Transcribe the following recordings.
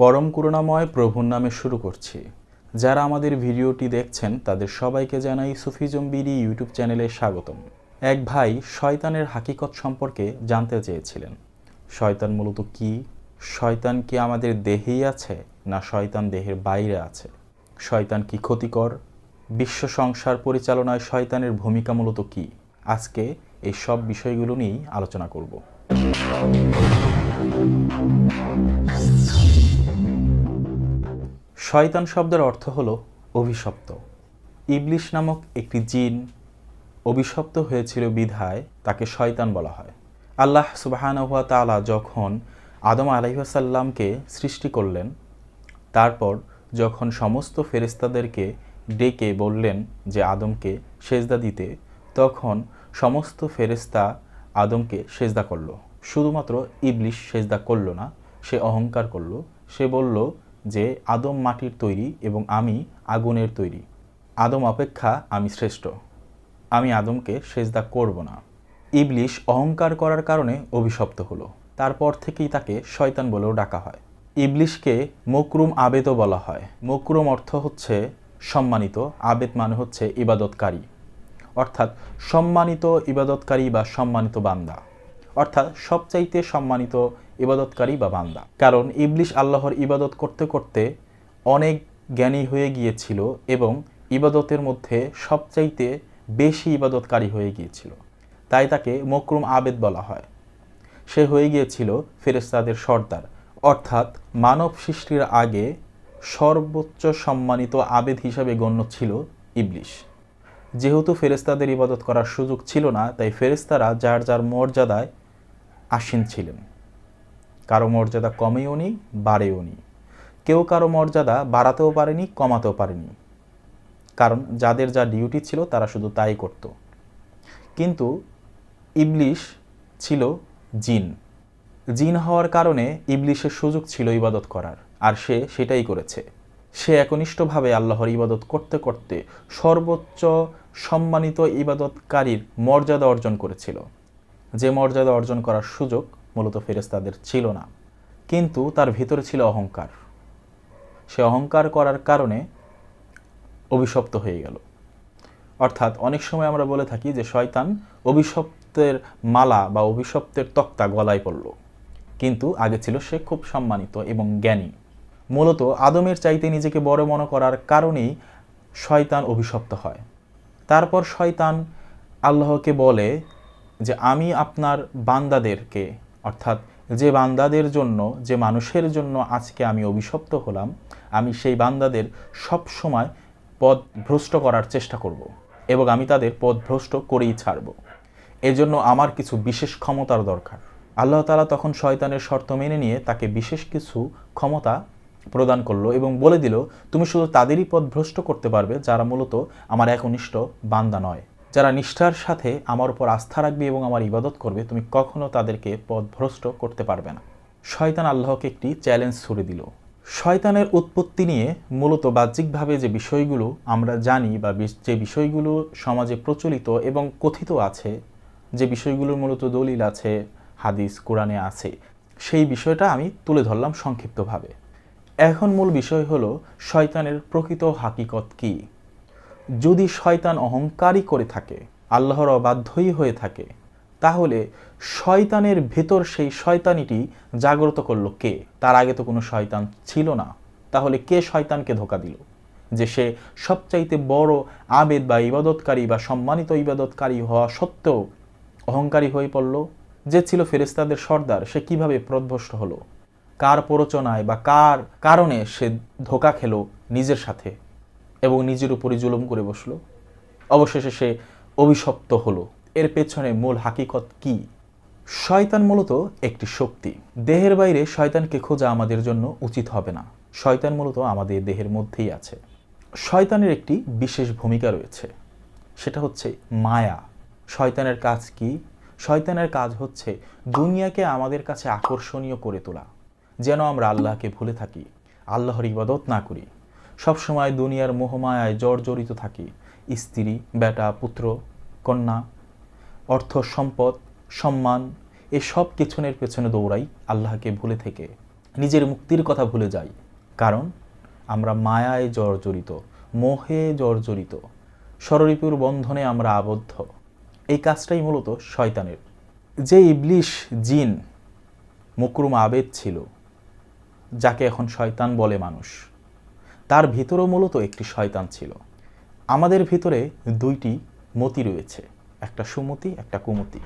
পরম করুণাময় প্রভুর নামে শুরু করছি যারা আমাদের ভিডিওটি দেখছেন তাদের সবাইকে জানাই সুফিজম বিরি ইউটিউব চ্যানেলে স্বাগতম এক ভাই শয়তানের হাকিকত সম্পর্কে জানতে চেয়েছিলেন শয়তান মূলত কি শয়তান কি আমাদের দেহেই আছে না শয়তান দেহের বাইরে আছে শয়তান কি ক্ষতিকর বিশ্ব সংসার পরিচালনায় শয়তানের ভূমিকা মূলত কি আজকে এই সব বিষয়গুলো নিয়েই আলোচনা করব শয়তান শব্দের অর্থ হল অভিশপ্ত ইবলিশ নামক একটি জিন অভিশপ্ত হয়েছিল বিধায় তাকে শয়তান বলা হয় আল্লাহ হুয়া তালা যখন আদম আলাইসাল্লামকে সৃষ্টি করলেন তারপর যখন সমস্ত ফেরেস্তাদেরকে ডেকে বললেন যে আদমকে সেজদা দিতে তখন সমস্ত ফেরিস্তা আদমকে সেজদা করলো শুধুমাত্র ইবলিশ সেজদা করল না সে অহংকার করল সে বলল যে আদম মাটির তৈরি এবং আমি আগুনের তৈরি আদম অপেক্ষা আমি শ্রেষ্ঠ আমি আদমকে সেজদা করব না ইবলিশ অহংকার করার কারণে অভিশপ্ত হলো তারপর থেকেই তাকে শয়তান বলেও ডাকা হয় ইবলিশকে মকরুম আবেদও বলা হয় মকরুম অর্থ হচ্ছে সম্মানিত আবেদ মানে হচ্ছে ইবাদতকারী অর্থাৎ সম্মানিত ইবাদতকারী বা সম্মানিত বান্দা অর্থাৎ সবচাইতে সম্মানিত ইবাদতকারী বা বান্দা কারণ ইবলিশ আল্লাহর ইবাদত করতে করতে অনেক জ্ঞানী হয়ে গিয়েছিল এবং ইবাদতের মধ্যে সবচাইতে বেশি ইবাদতকারী হয়ে গিয়েছিল তাই তাকে মকরুম আবেদ বলা হয় সে হয়ে গিয়েছিল ফেরেস্তাদের সর্দার অর্থাৎ মানব সৃষ্টির আগে সর্বোচ্চ সম্মানিত আবেদ হিসাবে গণ্য ছিল ইবলিশ যেহেতু ফেরেস্তাদের ইবাদত করার সুযোগ ছিল না তাই ফেরেস্তারা যার যার মর্যাদায় আসীন ছিলেন কারো মর্যাদা কমেও নেই বাড়েও নেই কেউ কারো মর্যাদা বাড়াতেও পারেনি কমাতেও পারেনি কারণ যাদের যা ডিউটি ছিল তারা শুধু তাই করত কিন্তু ইবলিশ ছিল জিন জিন হওয়ার কারণে ইবলিশের সুযোগ ছিল ইবাদত করার আর সে সেটাই করেছে সে একনিষ্ঠভাবে আল্লাহর ইবাদত করতে করতে সর্বোচ্চ সম্মানিত ইবাদতকারীর মর্যাদা অর্জন করেছিল যে মর্যাদা অর্জন করার সুযোগ মূলত ফেরেস্তাদের ছিল না কিন্তু তার ভিতরে ছিল অহংকার সে অহংকার করার কারণে অভিশপ্ত হয়ে গেল অর্থাৎ অনেক সময় আমরা বলে থাকি যে শয়তান অভিশপ্তের মালা বা অভিশপ্তের তক্তা গলায় পড়ল কিন্তু আগে ছিল সে খুব সম্মানিত এবং জ্ঞানী মূলত আদমের চাইতে নিজেকে বড় মনে করার কারণেই শয়তান অভিশপ্ত হয় তারপর শয়তান আল্লাহকে বলে যে আমি আপনার বান্দাদেরকে অর্থাৎ যে বান্দাদের জন্য যে মানুষের জন্য আজকে আমি অভিশপ্ত হলাম আমি সেই বান্দাদের সব সময় পদ ভ্রষ্ট করার চেষ্টা করব এবং আমি তাদের পদ ভ্রষ্ট করেই ছাড়ব এজন্য আমার কিছু বিশেষ ক্ষমতার দরকার আল্লাহ তালা তখন শয়তানের শর্ত মেনে নিয়ে তাকে বিশেষ কিছু ক্ষমতা প্রদান করলো এবং বলে দিল তুমি শুধু তাদেরই পদ ভ্রষ্ট করতে পারবে যারা মূলত আমার একনিষ্ঠ বান্দা নয় যারা নিষ্ঠার সাথে আমার উপর আস্থা রাখবে এবং আমার ইবাদত করবে তুমি কখনো তাদেরকে পথভ্রষ্ট করতে পারবে না শয়তান আল্লাহকে একটি চ্যালেঞ্জ ছুড়ে দিল শয়তানের উৎপত্তি নিয়ে মূলত বাহ্যিকভাবে যে বিষয়গুলো আমরা জানি বা যে বিষয়গুলো সমাজে প্রচলিত এবং কথিত আছে যে বিষয়গুলোর মূলত দলিল আছে হাদিস কোরআনে আছে সেই বিষয়টা আমি তুলে ধরলাম সংক্ষিপ্তভাবে এখন মূল বিষয় হলো শয়তানের প্রকৃত হাকিকত কী যদি শয়তান অহংকারী করে থাকে আল্লাহর অবাধ্যই হয়ে থাকে তাহলে শয়তানের ভেতর সেই শয়তানিটি জাগ্রত করলো কে তার আগে তো কোনো শয়তান ছিল না তাহলে কে শয়তানকে ধোকা দিল যে সে সবচাইতে বড় আবেদ বা ইবাদতকারী বা সম্মানিত ইবাদতকারী হওয়া সত্ত্বেও অহংকারী হয়ে পড়ল যে ছিল ফেরেস্তাদের সর্দার সে কিভাবে প্রদ্ভষ্ট হলো কার প্ররোচনায় বা কার কারণে সে ধোকা খেলো নিজের সাথে এবং নিজের উপরে জুলুম করে বসলো অবশেষে সে অভিশপ্ত হলো এর পেছনে মূল হাকিকত কি শয়তান মূলত একটি শক্তি দেহের বাইরে শয়তানকে খোঁজা আমাদের জন্য উচিত হবে না শয়তান মূলত আমাদের দেহের মধ্যেই আছে শয়তানের একটি বিশেষ ভূমিকা রয়েছে সেটা হচ্ছে মায়া শয়তানের কাজ কি শয়তানের কাজ হচ্ছে দুনিয়াকে আমাদের কাছে আকর্ষণীয় করে তোলা যেন আমরা আল্লাহকে ভুলে থাকি আল্লাহর ইবাদত না করি সবসময় দুনিয়ার মোহমায়ায় জর্জরিত থাকি স্ত্রী বেটা পুত্র কন্যা অর্থ সম্পদ সম্মান এসব কিছুনের পেছনে দৌড়াই আল্লাহকে ভুলে থেকে নিজের মুক্তির কথা ভুলে যাই কারণ আমরা মায়ায় জর্জরিত মোহে জর্জরিত সররিপুর বন্ধনে আমরা আবদ্ধ এই কাজটাই মূলত শয়তানের যে ইবলিশ জিন মকরুম আবেদ ছিল যাকে এখন শয়তান বলে মানুষ তার ভিতরেও মূলত একটি শয়তান ছিল আমাদের ভিতরে দুইটি মতি রয়েছে একটা সুমতি একটা কুমতি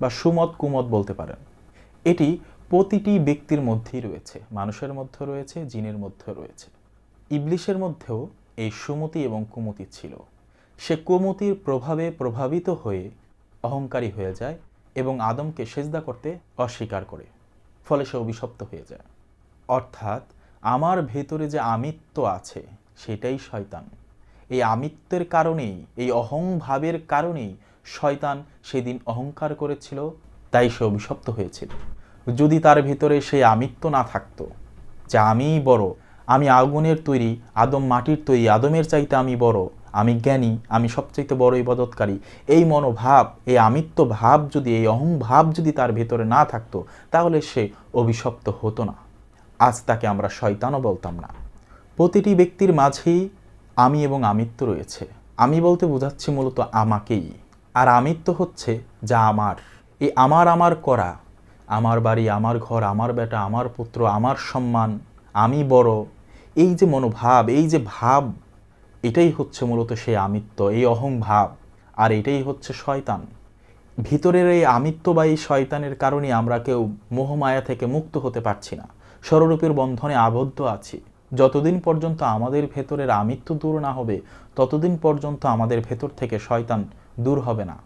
বা সুমত কুমত বলতে পারেন এটি প্রতিটি ব্যক্তির মধ্যেই রয়েছে মানুষের মধ্যে রয়েছে জিনের মধ্যে রয়েছে ইবলিশের মধ্যেও এই সুমতি এবং কুমতি ছিল সে কুমতির প্রভাবে প্রভাবিত হয়ে অহংকারী হয়ে যায় এবং আদমকে সেজদা করতে অস্বীকার করে ফলে সে অভিশপ্ত হয়ে যায় অর্থাৎ আমার ভেতরে যে আমিত্ব আছে সেটাই শয়তান এই আমিত্বের কারণেই এই অহংভাবের কারণেই শয়তান সেদিন অহংকার করেছিল তাই সে অভিশপ্ত হয়েছিল যদি তার ভেতরে সেই আমিত্ব না থাকতো যে আমিই বড় আমি আগুনের তৈরি আদম মাটির তৈরি আদমের চাইতে আমি বড় আমি জ্ঞানী আমি সবচাইতে বড় ইবাদতকারী এই মনোভাব এই আমিত্ব ভাব যদি এই অহংভাব যদি তার ভেতরে না থাকতো তাহলে সে অভিশপ্ত হতো না আজ তাকে আমরা শয়তানও বলতাম না প্রতিটি ব্যক্তির মাঝেই আমি এবং আমিত্ব রয়েছে আমি বলতে বোঝাচ্ছি মূলত আমাকেই আর আমিত্ব হচ্ছে যা আমার এই আমার আমার করা আমার বাড়ি আমার ঘর আমার বেটা আমার পুত্র আমার সম্মান আমি বড় এই যে মনোভাব এই যে ভাব এটাই হচ্ছে মূলত সেই আমিত্ব এই অহং ভাব আর এটাই হচ্ছে শয়তান ভিতরের এই আমিত্ব বা এই শয়তানের কারণে আমরা কেউ মোহমায়া থেকে মুক্ত হতে পারছি না স্বরূপের বন্ধনে আবদ্ধ আছি যতদিন পর্যন্ত আমাদের ভেতরের আমিত্ব দূর না হবে ততদিন পর্যন্ত আমাদের ভেতর থেকে শয়তান দূর হবে না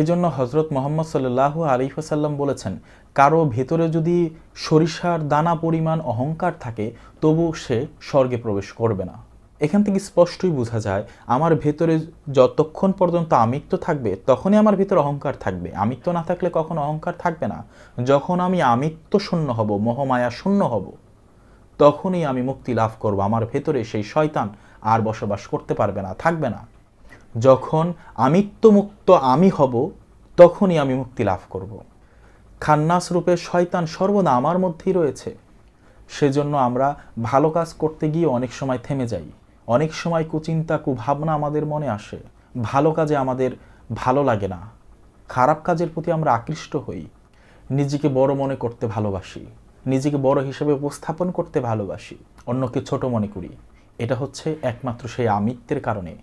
এজন্য হজরত মোহাম্মদ সাল্লু আলিফাসাল্লাম বলেছেন কারো ভেতরে যদি সরিষার দানা পরিমাণ অহংকার থাকে তবু সে স্বর্গে প্রবেশ করবে না এখান থেকে স্পষ্টই বোঝা যায় আমার ভেতরে যতক্ষণ পর্যন্ত আমিত্ব থাকবে তখনই আমার ভেতরে অহংকার থাকবে আমিত্ব না থাকলে কখনো অহংকার থাকবে না যখন আমি আমিত্ব শূন্য হব মোহমায়া শূন্য হব তখনই আমি মুক্তি লাভ করব আমার ভেতরে সেই শয়তান আর বসবাস করতে পারবে না থাকবে না যখন আমিত্ব মুক্ত আমি হব তখনই আমি মুক্তি লাভ করব। খান্নাস রূপে শয়তান সর্বদা আমার মধ্যেই রয়েছে সেজন্য আমরা ভালো কাজ করতে গিয়ে অনেক সময় থেমে যাই অনেক সময় কুচিন্তা কুভাবনা আমাদের মনে আসে ভালো কাজে আমাদের ভালো লাগে না খারাপ কাজের প্রতি আমরা আকৃষ্ট হই নিজেকে বড় মনে করতে ভালোবাসি নিজেকে বড় হিসেবে উপস্থাপন করতে ভালোবাসি অন্যকে ছোট মনে করি এটা হচ্ছে একমাত্র সেই আমিত্বের কারণে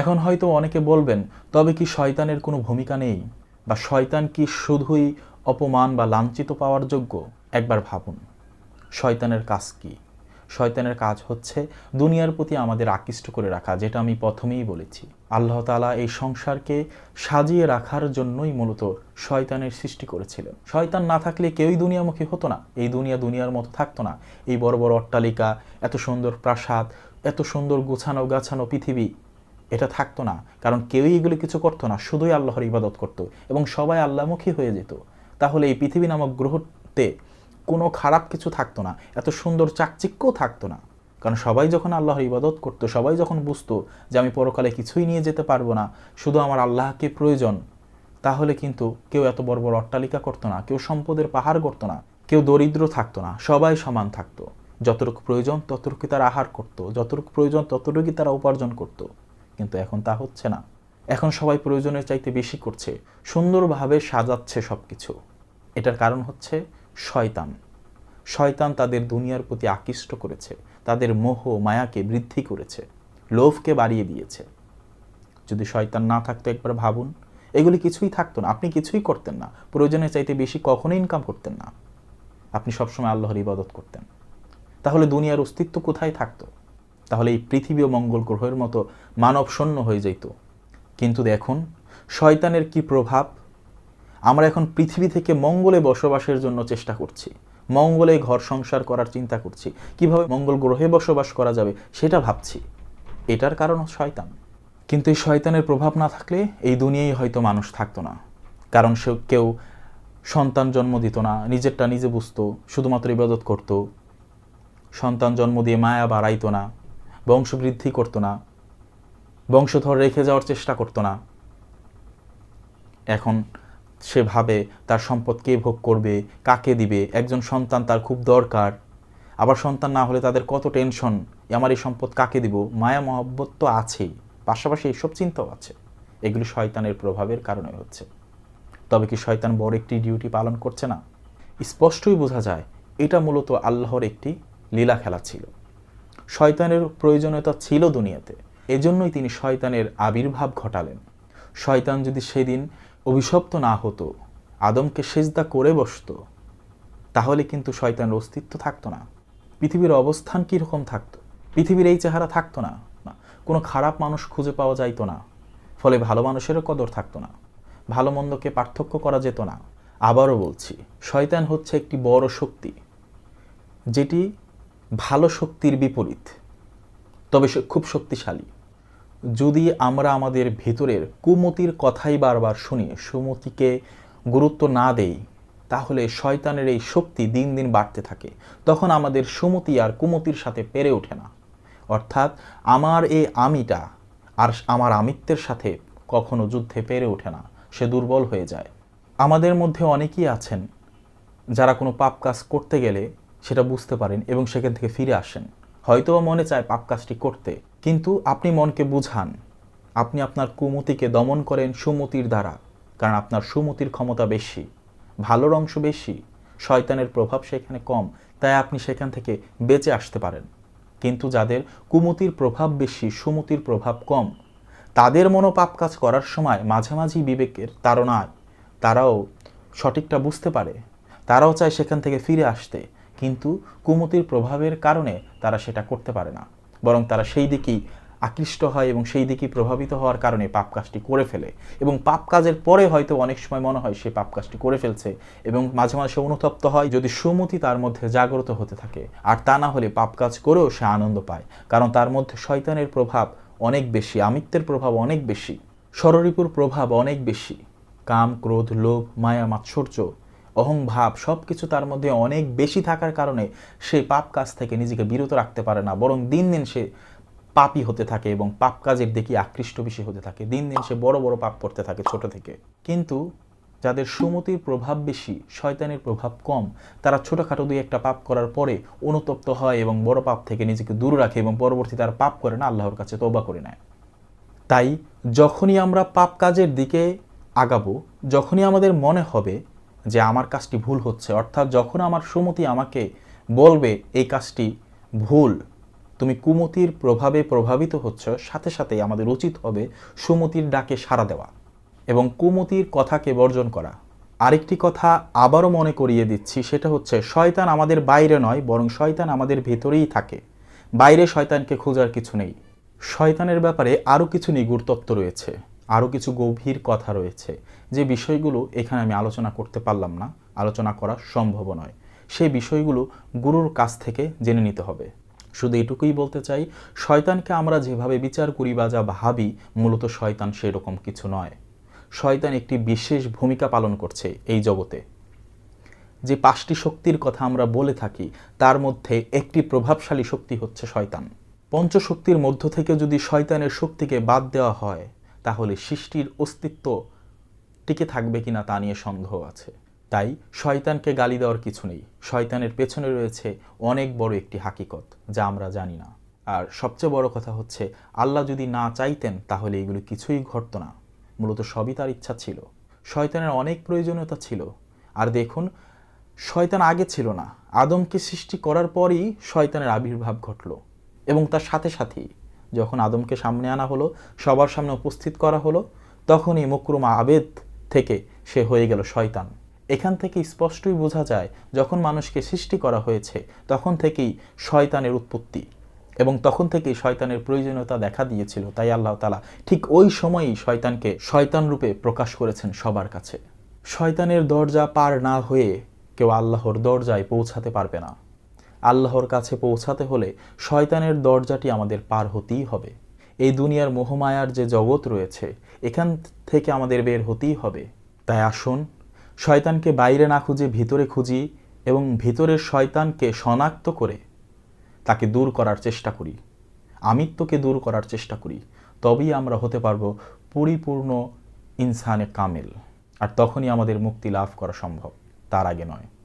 এখন হয়তো অনেকে বলবেন তবে কি শয়তানের কোনো ভূমিকা নেই বা শয়তান কি শুধুই অপমান বা লাঞ্ছিত পাওয়ার যোগ্য একবার ভাবুন শয়তানের কাজ কী শয়তানের কাজ হচ্ছে দুনিয়ার প্রতি আমাদের আকৃষ্ট করে রাখা যেটা আমি প্রথমেই বলেছি আল্লাহ তালা এই সংসারকে সাজিয়ে রাখার জন্যই মূলত শয়তানের সৃষ্টি করেছিলেন শয়তান না থাকলে কেউই দুনিয়ামুখী হতো না এই দুনিয়া দুনিয়ার মতো থাকতো না এই বড় বড় অট্টালিকা এত সুন্দর প্রাসাদ এত সুন্দর গোছানো গাছানো পৃথিবী এটা থাকতো না কারণ কেউই এগুলো কিছু করতো না শুধুই আল্লাহর ইবাদত করত এবং সবাই আল্লাহমুখী হয়ে যেত তাহলে এই পৃথিবী নামক গ্রহতে কোনো খারাপ কিছু থাকতো না এত সুন্দর চাকচিক্যও থাকতো না কারণ সবাই যখন আল্লাহর ইবাদত করতো সবাই যখন বুঝতো যে আমি পরকালে কিছুই নিয়ে যেতে পারবো না শুধু আমার আল্লাহকে প্রয়োজন তাহলে কিন্তু কেউ এত বড় বড় অট্টালিকা করতো না কেউ সম্পদের পাহাড় করতো না কেউ দরিদ্র থাকতো না সবাই সমান থাকতো যতটুকু প্রয়োজন ততটুকুই তারা আহার করতো যতটুকু প্রয়োজন ততটুকুই তারা উপার্জন করত। কিন্তু এখন তা হচ্ছে না এখন সবাই প্রয়োজনের চাইতে বেশি করছে সুন্দরভাবে সাজাচ্ছে সব কিছু এটার কারণ হচ্ছে শয়তান শয়তান তাদের দুনিয়ার প্রতি আকৃষ্ট করেছে তাদের মোহ মায়াকে বৃদ্ধি করেছে লোভকে বাড়িয়ে দিয়েছে যদি শয়তান না থাকতো একবার ভাবুন এগুলি কিছুই থাকতো না আপনি কিছুই করতেন না প্রয়োজনে চাইতে বেশি কখনো ইনকাম করতেন না আপনি সবসময় আল্লাহর ইবাদত করতেন তাহলে দুনিয়ার অস্তিত্ব কোথায় থাকতো তাহলে এই পৃথিবী ও মঙ্গল গ্রহের মতো মানব শূন্য হয়ে যেত কিন্তু দেখুন শয়তানের কি প্রভাব আমরা এখন পৃথিবী থেকে মঙ্গলে বসবাসের জন্য চেষ্টা করছি মঙ্গলে ঘর সংসার করার চিন্তা করছি কিভাবে মঙ্গল গ্রহে বসবাস করা যাবে সেটা ভাবছি এটার কারণ শয়তান কিন্তু এই শয়তানের প্রভাব না থাকলে এই দুনিয়ায় হয়তো মানুষ থাকতো না কারণ সে কেউ সন্তান জন্ম দিত না নিজেরটা নিজে বুঝতো শুধুমাত্র ইবাদত করত সন্তান জন্ম দিয়ে মায়া বাড়াইতো না বংশবৃদ্ধি করতো না বংশধর রেখে যাওয়ার চেষ্টা করতো না এখন সে ভাবে তার সম্পদ কে ভোগ করবে কাকে দিবে একজন সন্তান তার খুব দরকার আবার সন্তান না হলে তাদের কত টেনশন আমার এই সম্পদ কাকে দিব মায়া মহব্বত তো আছেই পাশাপাশি এইসব চিন্তাও আছে এগুলি শয়তানের প্রভাবের কারণে হচ্ছে তবে কি শয়তান বড় একটি ডিউটি পালন করছে না স্পষ্টই বোঝা যায় এটা মূলত আল্লাহর একটি লীলা খেলা ছিল শয়তানের প্রয়োজনীয়তা ছিল দুনিয়াতে এজন্যই তিনি শয়তানের আবির্ভাব ঘটালেন শয়তান যদি সেদিন অভিশপ্ত না হতো আদমকে সেজদা করে বসত তাহলে কিন্তু শয়তানের অস্তিত্ব থাকতো না পৃথিবীর অবস্থান কীরকম থাকতো পৃথিবীর এই চেহারা থাকতো না কোনো খারাপ মানুষ খুঁজে পাওয়া যাইতো না ফলে ভালো মানুষেরও কদর থাকতো না ভালো মন্দকে পার্থক্য করা যেত না আবারও বলছি শয়তান হচ্ছে একটি বড় শক্তি যেটি ভালো শক্তির বিপরীত তবে সে খুব শক্তিশালী যদি আমরা আমাদের ভেতরের কুমতির কথাই বারবার শুনি সুমতিকে গুরুত্ব না দেই তাহলে শয়তানের এই শক্তি দিন দিন বাড়তে থাকে তখন আমাদের সুমতি আর কুমতির সাথে পেরে ওঠে না অর্থাৎ আমার এই আমিটা আর আমার আমিত্বের সাথে কখনো যুদ্ধে পেরে ওঠে না সে দুর্বল হয়ে যায় আমাদের মধ্যে অনেকেই আছেন যারা কোনো পাপ কাজ করতে গেলে সেটা বুঝতে পারেন এবং সেখান থেকে ফিরে আসেন হয়তো মনে চায় পাপ কাজটি করতে কিন্তু আপনি মনকে বুঝান আপনি আপনার কুমতিকে দমন করেন সুমতির দ্বারা কারণ আপনার সুমতির ক্ষমতা বেশি ভালোর অংশ বেশি শয়তানের প্রভাব সেখানে কম তাই আপনি সেখান থেকে বেঁচে আসতে পারেন কিন্তু যাদের কুমতির প্রভাব বেশি সুমতির প্রভাব কম তাদের মনোপাপ কাজ করার সময় মাঝামাঝি বিবেকের তারণায় তারাও সঠিকটা বুঝতে পারে তারাও চায় সেখান থেকে ফিরে আসতে কিন্তু কুমতির প্রভাবের কারণে তারা সেটা করতে পারে না বরং তারা সেই দিকেই আকৃষ্ট হয় এবং সেই দিকে প্রভাবিত হওয়ার কারণে পাপ কাজটি করে ফেলে এবং পাপ কাজের পরে হয়তো অনেক সময় মনে হয় সে পাপ কাজটি করে ফেলছে এবং মাঝে মাঝে অনুতপ্ত হয় যদি সুমতি তার মধ্যে জাগ্রত হতে থাকে আর তা না হলে পাপ কাজ করেও সে আনন্দ পায় কারণ তার মধ্যে শয়তানের প্রভাব অনেক বেশি আমিত্বের প্রভাব অনেক বেশি সররিপুর প্রভাব অনেক বেশি কাম ক্রোধ লোভ মায়া মাৎসর্য অহংভাব সব কিছু তার মধ্যে অনেক বেশি থাকার কারণে সে পাপ কাজ থেকে নিজেকে বিরত রাখতে পারে না বরং দিন দিন সে পাপই হতে থাকে এবং পাপ কাজের দেখি আকৃষ্ট বেশি হতে থাকে দিন দিন সে বড় বড় পাপ করতে থাকে ছোট থেকে কিন্তু যাদের সুমতির প্রভাব বেশি শয়তানের প্রভাব কম তারা ছোটোখাটো দুই একটা পাপ করার পরে অনুতপ্ত হয় এবং বড় পাপ থেকে নিজেকে দূর রাখে এবং পরবর্তী তার পাপ করে না আল্লাহর কাছে তবা করে নেয় তাই যখনই আমরা পাপ কাজের দিকে আগাবো যখনই আমাদের মনে হবে যে আমার কাজটি ভুল হচ্ছে অর্থাৎ যখন আমার সুমতি আমাকে বলবে এই কাজটি ভুল তুমি কুমতির প্রভাবে প্রভাবিত হচ্ছ সাথে সাথে আমাদের উচিত হবে সুমতির ডাকে সাড়া দেওয়া এবং কুমতির কথাকে বর্জন করা আরেকটি কথা আবারও মনে করিয়ে দিচ্ছি সেটা হচ্ছে শয়তান আমাদের বাইরে নয় বরং শয়তান আমাদের ভেতরেই থাকে বাইরে শয়তানকে খোঁজার কিছু নেই শয়তানের ব্যাপারে আরও কিছু নিগুড় তত্ত্ব রয়েছে আরও কিছু গভীর কথা রয়েছে যে বিষয়গুলো এখানে আমি আলোচনা করতে পারলাম না আলোচনা করা সম্ভব নয় সেই বিষয়গুলো গুরুর কাছ থেকে জেনে নিতে হবে শুধু এটুকুই বলতে চাই শয়তানকে আমরা যেভাবে বিচার করি বা যা ভাবি মূলত শয়তান সেরকম কিছু নয় শয়তান একটি বিশেষ ভূমিকা পালন করছে এই জগতে যে পাঁচটি শক্তির কথা আমরা বলে থাকি তার মধ্যে একটি প্রভাবশালী শক্তি হচ্ছে শয়তান পঞ্চশক্তির মধ্য থেকে যদি শয়তানের শক্তিকে বাদ দেওয়া হয় তাহলে সৃষ্টির অস্তিত্ব টিকে থাকবে কিনা তা নিয়ে সন্দেহ আছে তাই শয়তানকে গালি দেওয়ার কিছু নেই শয়তানের পেছনে রয়েছে অনেক বড় একটি হাকিকত যা আমরা জানি না আর সবচেয়ে বড় কথা হচ্ছে আল্লাহ যদি না চাইতেন তাহলে এগুলো কিছুই ঘটত না মূলত সবই তার ইচ্ছা ছিল শয়তানের অনেক প্রয়োজনীয়তা ছিল আর দেখুন শয়তান আগে ছিল না আদমকে সৃষ্টি করার পরই শয়তানের আবির্ভাব ঘটল এবং তার সাথে সাথেই যখন আদমকে সামনে আনা হলো সবার সামনে উপস্থিত করা হলো তখনই মকরুম আবেদ থেকে সে হয়ে গেল শয়তান এখান থেকে স্পষ্টই বোঝা যায় যখন মানুষকে সৃষ্টি করা হয়েছে তখন থেকেই শয়তানের উৎপত্তি এবং তখন থেকেই শয়তানের প্রয়োজনীয়তা দেখা দিয়েছিল তাই আল্লাহ তালা ঠিক ওই সময়ই শয়তানকে শয়তান রূপে প্রকাশ করেছেন সবার কাছে শয়তানের দরজা পার না হয়ে কেউ আল্লাহর দরজায় পৌঁছাতে পারবে না আল্লাহর কাছে পৌঁছাতে হলে শয়তানের দরজাটি আমাদের পার হতেই হবে এই দুনিয়ার মোহমায়ার যে জগৎ রয়েছে এখান থেকে আমাদের বের হতেই হবে তাই আসুন শয়তানকে বাইরে না খুঁজে ভিতরে খুঁজি এবং ভিতরের শয়তানকে শনাক্ত করে তাকে দূর করার চেষ্টা করি আমিত্বকে দূর করার চেষ্টা করি তবেই আমরা হতে পারব পরিপূর্ণ ইনসানে কামেল আর তখনই আমাদের মুক্তি লাভ করা সম্ভব তার আগে নয়